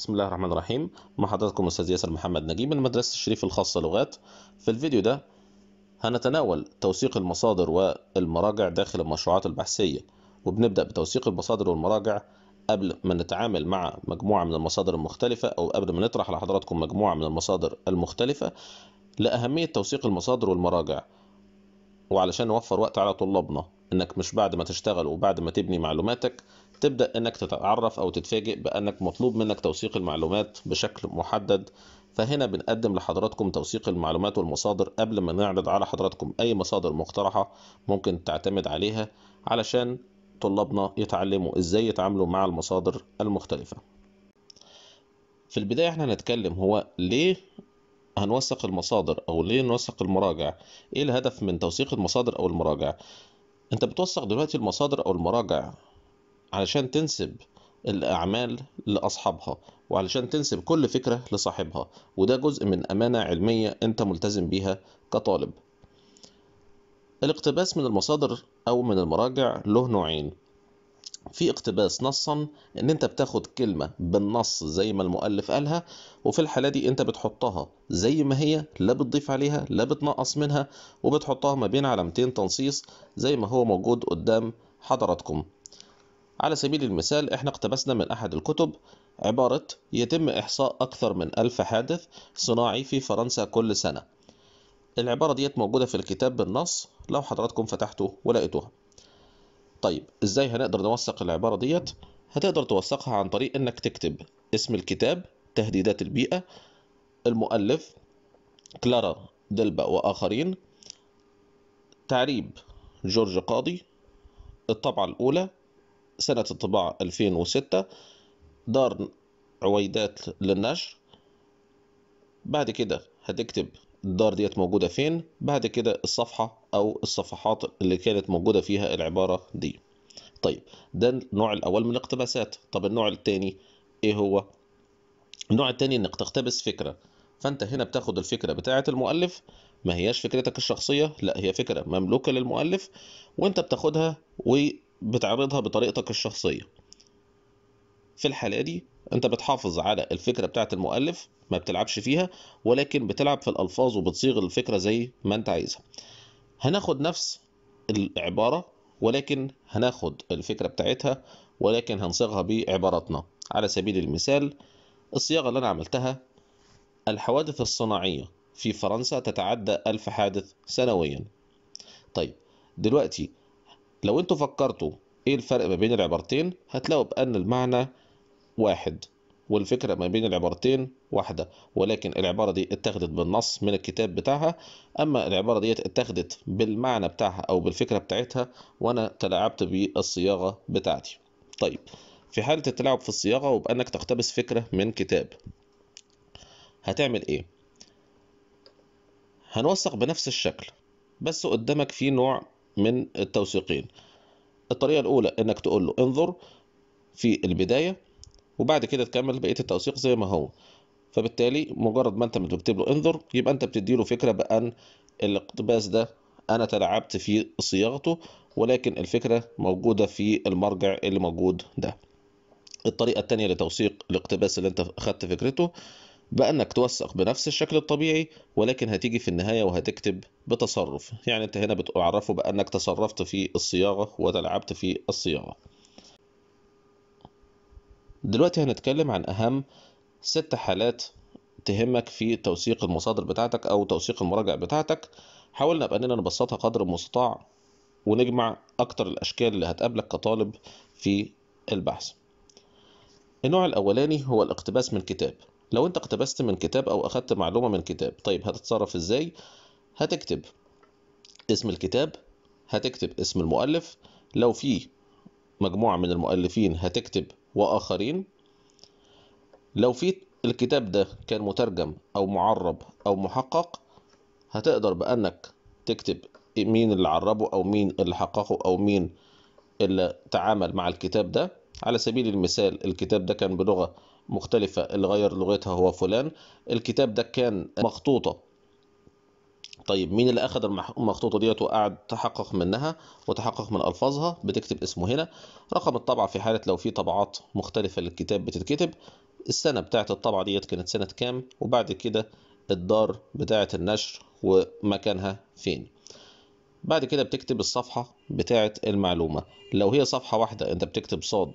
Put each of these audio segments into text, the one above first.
بسم الله الرحمن الرحيم مع حضراتكم استاذ ياسر محمد نجيب من مدرسه الشريف الخاصه لغات في الفيديو ده هنتناول توثيق المصادر والمراجع داخل المشروعات البحثيه وبنبدا بتوثيق المصادر والمراجع قبل ما نتعامل مع مجموعه من المصادر المختلفه او قبل ما نطرح لحضراتكم مجموعه من المصادر المختلفه لاهميه توثيق المصادر والمراجع وعلشان نوفر وقت على طلابنا انك مش بعد ما تشتغل وبعد ما تبني معلوماتك تبدأ انك تتعرف او تتفاجئ بانك مطلوب منك توثيق المعلومات بشكل محدد فهنا بنقدم لحضراتكم توثيق المعلومات والمصادر قبل ما نعرض على حضراتكم اي مصادر مقترحة ممكن تعتمد عليها علشان طلابنا يتعلموا ازاي يتعاملوا مع المصادر المختلفة في البداية احنا هنتكلم هو ليه هنوثق المصادر او ليه نوثق المراجع ايه الهدف من توثيق المصادر او المراجع انت بتوثق دلوقتي المصادر او المراجع علشان تنسب الأعمال لأصحابها وعلشان تنسب كل فكرة لصاحبها وده جزء من أمانة علمية أنت ملتزم بيها كطالب الاقتباس من المصادر أو من المراجع له نوعين في اقتباس نصا ان انت بتاخد كلمه بالنص زي ما المؤلف قالها وفي الحاله دي انت بتحطها زي ما هي لا بتضيف عليها لا بتنقص منها وبتحطها ما بين علامتين تنصيص زي ما هو موجود قدام حضراتكم على سبيل المثال احنا اقتبسنا من أحد الكتب عبارة يتم إحصاء أكثر من ألف حادث صناعي في فرنسا كل سنة العبارة ديت موجودة في الكتاب بالنص لو حضراتكم فتحتوا ولقيتوها طيب ازاي هنقدر نوثق العبارة ديت هتقدر توثقها عن طريق انك تكتب اسم الكتاب تهديدات البيئة المؤلف كلارا دلبا وآخرين تعريب جورج قاضي الطبعة الأولى سنة الطباعة 2006 دار عويدات للنشر بعد كده هتكتب الدار ديت موجودة فين بعد كده الصفحة أو الصفحات اللي كانت موجودة فيها العبارة دي طيب ده النوع الأول من الاقتباسات طب النوع الثاني إيه هو النوع الثاني إنك تقتبس فكرة فأنت هنا بتاخد الفكرة بتاعة المؤلف ما هياش فكرتك الشخصية لا هي فكرة مملوكة للمؤلف وأنت بتاخدها و بتعرضها بطريقتك الشخصية في الحالة دي انت بتحافظ على الفكرة بتاعة المؤلف ما بتلعبش فيها ولكن بتلعب في الألفاظ وبتصيغ الفكرة زي ما انت عايزها هناخد نفس العبارة ولكن هناخد الفكرة بتاعتها ولكن هنصيغها بعباراتنا على سبيل المثال الصياغة اللي أنا عملتها الحوادث الصناعية في فرنسا تتعدى ألف حادث سنويا طيب دلوقتي لو انتوا فكرتوا ايه الفرق ما بين العبارتين هتلاقوا بان المعنى واحد والفكرة ما بين العبارتين واحدة ولكن العبارة دي اتخذت بالنص من الكتاب بتاعها أما العبارة دي اتخذت بالمعنى بتاعها أو بالفكرة بتاعتها وأنا تلاعبت بالصياغة بتاعتي طيب في حالة التلاعب في الصياغة وبأنك تقتبس فكرة من كتاب هتعمل إيه؟ هنوثق بنفس الشكل بس قدامك في نوع من التوثيقين الطريقة الأولى إنك تقول له انظر في البداية وبعد كده تكمل بقية التوثيق زي ما هو فبالتالي مجرد ما أنت بتكتب له انظر يبقى أنت بتدي له فكرة بأن الاقتباس ده أنا تلاعبت في صياغته ولكن الفكرة موجودة في المرجع اللي موجود ده الطريقة الثانية لتوثيق الاقتباس اللي أنت اخذت فكرته بأنك توثق بنفس الشكل الطبيعي ولكن هتيجي في النهاية وهتكتب بتصرف يعني أنت هنا بتعرفه بأنك تصرفت في الصياغة وتلعبت في الصياغة دلوقتي هنتكلم عن أهم ست حالات تهمك في توثيق المصادر بتاعتك أو توثيق المراجع بتاعتك حاولنا بأننا نبسطها قدر المستطاع ونجمع أكتر الأشكال اللي هتقابلك كطالب في البحث النوع الأولاني هو الاقتباس من كتاب لو انت اقتبست من كتاب او اخدت معلومه من كتاب طيب هتتصرف ازاي هتكتب اسم الكتاب هتكتب اسم المؤلف لو في مجموعه من المؤلفين هتكتب واخرين لو في الكتاب ده كان مترجم او معرب او محقق هتقدر بانك تكتب مين اللي عربه او مين اللي حققه او مين اللي تعامل مع الكتاب ده على سبيل المثال الكتاب ده كان بلغه مختلفة اللي غير لغتها هو فلان الكتاب ده كان مخطوطة طيب مين اللي اخذ المخطوطه ديت وقعد تحقق منها وتحقق من الفاظها بتكتب اسمه هنا رقم الطبعه في حاله لو في طبعات مختلفه للكتاب بتتكتب السنه بتاعه الطبعه ديت كانت سنه كام وبعد كده الدار بتاعه النشر ومكانها فين بعد كده بتكتب الصفحه بتاعه المعلومه لو هي صفحه واحده انت بتكتب صاد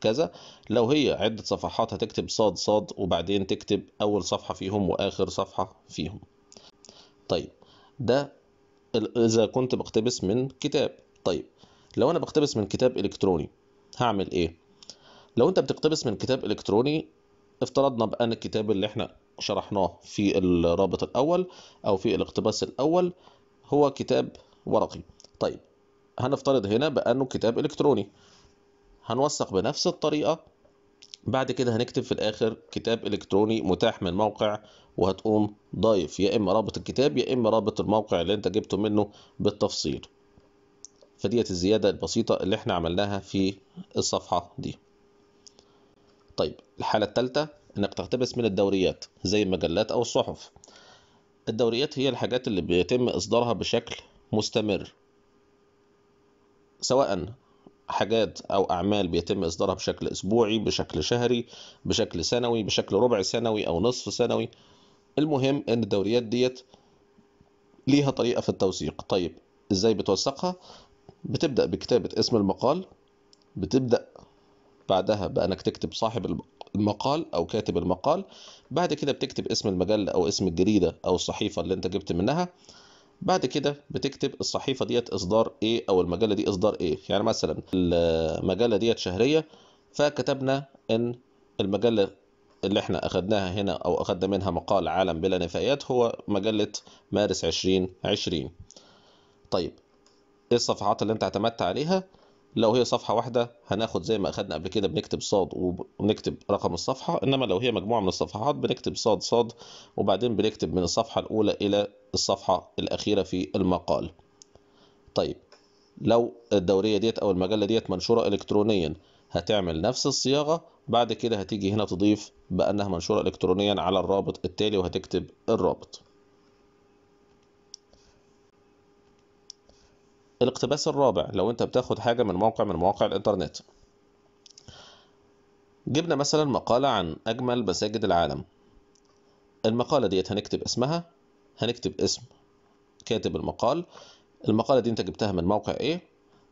كذا لو هي عدة صفحات هتكتب صاد صاد وبعدين تكتب أول صفحة فيهم وآخر صفحة فيهم طيب ده إذا كنت بقتبس من كتاب طيب لو أنا بقتبس من كتاب إلكتروني هعمل إيه؟ لو أنت بتقتبس من كتاب إلكتروني افترضنا بأن الكتاب اللي احنا شرحناه في الرابط الأول أو في الاقتباس الأول هو كتاب ورقي طيب هنفترض هنا بأنه كتاب إلكتروني هنوثق بنفس الطريقة بعد كده هنكتب في الاخر كتاب الكتروني متاح من موقع وهتقوم ضايف يا اما رابط الكتاب يا اما رابط الموقع اللي انت جبته منه بالتفصيل فديت الزيادة البسيطة اللي احنا عملناها في الصفحة دي طيب الحالة الثالثة انك تقتبس من الدوريات زي المجلات او الصحف الدوريات هي الحاجات اللي بيتم اصدارها بشكل مستمر سواء حاجات او اعمال بيتم اصدارها بشكل اسبوعي بشكل شهري بشكل سنوي بشكل ربع سنوي او نصف سنوي المهم ان الدوريات ديت ليها طريقه في التوثيق طيب ازاي بتوثقها بتبدا بكتابه اسم المقال بتبدا بعدها بانك تكتب صاحب المقال او كاتب المقال بعد كده بتكتب اسم المجله او اسم الجريده او الصحيفه اللي انت جبت منها بعد كده بتكتب الصحيفه ديت اصدار ايه او المجله دي اصدار ايه يعني مثلا المجله ديت شهريه فكتبنا ان المجله اللي احنا اخدناها هنا او اخدنا منها مقال عالم بلا نفايات هو مجله مارس 2020 طيب ايه الصفحات اللي انت اعتمدت عليها لو هي صفحه واحده هناخد زي ما اخدنا قبل كده بنكتب صاد وبنكتب رقم الصفحه انما لو هي مجموعه من الصفحات بنكتب صاد صاد وبعدين بنكتب من الصفحه الاولى الى الصفحة الأخيرة في المقال طيب لو الدورية ديت أو المجلة ديت منشورة إلكترونيا هتعمل نفس الصياغة بعد كده هتيجي هنا تضيف بأنها منشورة إلكترونيا على الرابط التالي وهتكتب الرابط الاقتباس الرابع لو انت بتاخد حاجة من موقع من مواقع الانترنت جبنا مثلا مقالة عن أجمل مساجد العالم المقالة ديت هنكتب اسمها هنكتب اسم كاتب المقال المقالة دي انت جبتها من موقع ايه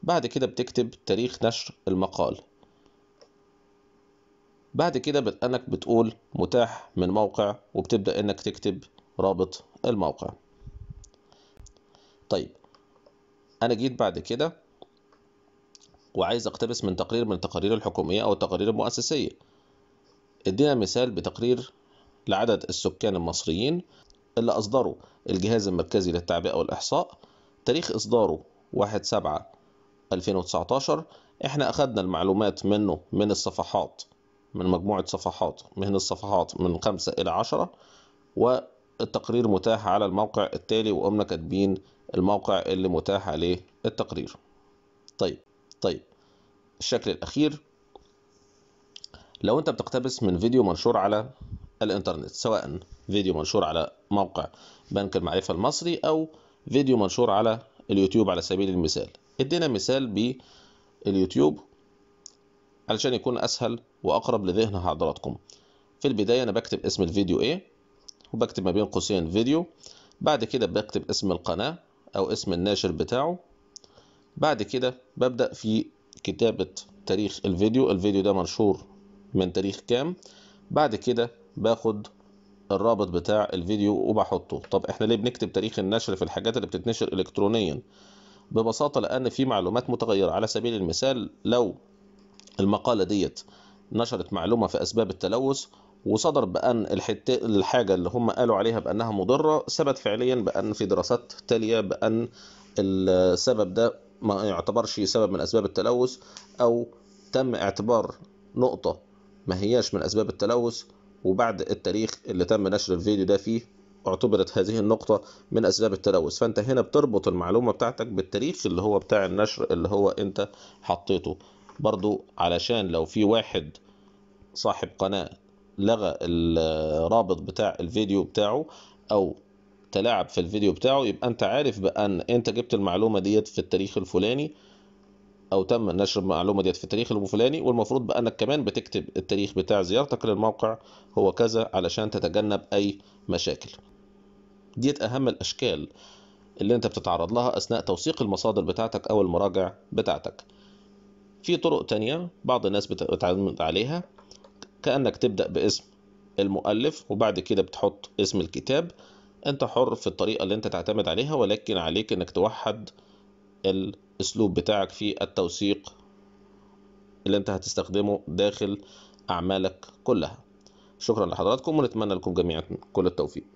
بعد كده بتكتب تاريخ نشر المقال بعد كده بأنك بتقول متاح من موقع وبتبدأ انك تكتب رابط الموقع طيب انا جيت بعد كده وعايز اقتبس من تقرير من التقارير الحكومية او التقارير المؤسسية ادينا مثال بتقرير لعدد السكان المصريين اللي أصدره الجهاز المركزي للتعبئة والإحصاء تاريخ إصداره 1 7 2019 احنا أخدنا المعلومات منه من الصفحات من مجموعة صفحات من الصفحات من 5 إلى 10 والتقرير متاح على الموقع التالي وقمنا كاتبين الموقع اللي متاح عليه التقرير طيب طيب الشكل الأخير لو أنت بتقتبس من فيديو منشور على الإنترنت سواء فيديو منشور على موقع بنك المعرفة المصري أو فيديو منشور على اليوتيوب على سبيل المثال ادينا مثال باليوتيوب علشان يكون أسهل وأقرب لذهن حضراتكم في البداية أنا بكتب اسم الفيديو إيه وبكتب ما بين قوسين فيديو بعد كده بكتب اسم القناة أو اسم الناشر بتاعه بعد كده ببدأ في كتابة تاريخ الفيديو الفيديو ده منشور من تاريخ كام بعد كده باخد الرابط بتاع الفيديو وبحطه طب احنا ليه بنكتب تاريخ النشر في الحاجات اللي بتتنشر الكترونيا ببساطه لان في معلومات متغيره على سبيل المثال لو المقاله ديت نشرت معلومه في اسباب التلوث وصدر بان الحت... الحاجه اللي هم قالوا عليها بانها مضره ثبت فعليا بان في دراسات تاليه بان السبب ده ما يعتبرش سبب من اسباب التلوث او تم اعتبار نقطه ما هياش من اسباب التلوث وبعد التاريخ اللي تم نشر الفيديو ده فيه اعتبرت هذه النقطة من أسباب التلوث فأنت هنا بتربط المعلومة بتاعتك بالتاريخ اللي هو بتاع النشر اللي هو أنت حطيته برضو علشان لو في واحد صاحب قناة لغى الرابط بتاع الفيديو بتاعه أو تلاعب في الفيديو بتاعه يبقى أنت عارف بأن أنت جبت المعلومة ديت في التاريخ الفلاني او تم نشر المعلومه ديت في التاريخ الفلاني والمفروض بانك كمان بتكتب التاريخ بتاع زيارتك للموقع هو كذا علشان تتجنب اي مشاكل ديت اهم الاشكال اللي انت بتتعرض لها اثناء توثيق المصادر بتاعتك او المراجع بتاعتك في طرق تانية بعض الناس بتعتمد عليها كأنك تبدأ باسم المؤلف وبعد كده بتحط اسم الكتاب انت حر في الطريقة اللي انت تعتمد عليها ولكن عليك انك توحد الاسلوب بتاعك في التوثيق اللي انت هتستخدمه داخل اعمالك كلها شكرا لحضراتكم ونتمنى لكم جميعا كل التوفيق